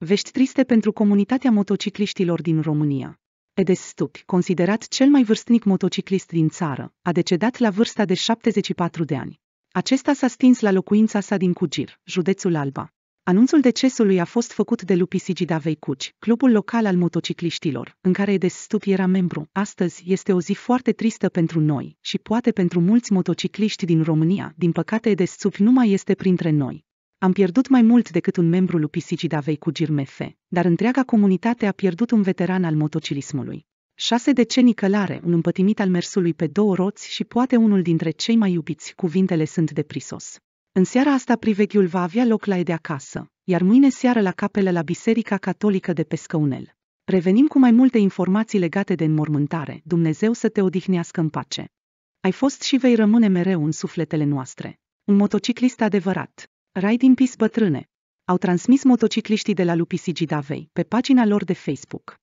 Vești triste pentru comunitatea motocicliștilor din România. Edes Stupi, considerat cel mai vârstnic motociclist din țară, a decedat la vârsta de 74 de ani. Acesta s-a stins la locuința sa din Cugir, județul Alba. Anunțul decesului a fost făcut de Lupi Sigida Veicuci, clubul local al motocicliștilor, în care Edes Stupi era membru. Astăzi este o zi foarte tristă pentru noi și poate pentru mulți motocicliști din România. Din păcate, Edes Stupi nu mai este printre noi. Am pierdut mai mult decât un membru lupisicii Davei cu girmefe, dar întreaga comunitate a pierdut un veteran al motocilismului. Șase decenii călare, un împătimit al mersului pe două roți și poate unul dintre cei mai iubiți, cuvintele sunt de prisos. În seara asta priveghiul va avea loc la de acasă, iar mâine seară la capele la Biserica Catolică de Pescăunel. Revenim cu mai multe informații legate de înmormântare. Dumnezeu să te odihnească în pace. Ai fost și vei rămâne mereu în sufletele noastre. Un motociclist adevărat. Ride in Peace bătrâne! Au transmis motocicliștii de la Lupi Davei pe pagina lor de Facebook.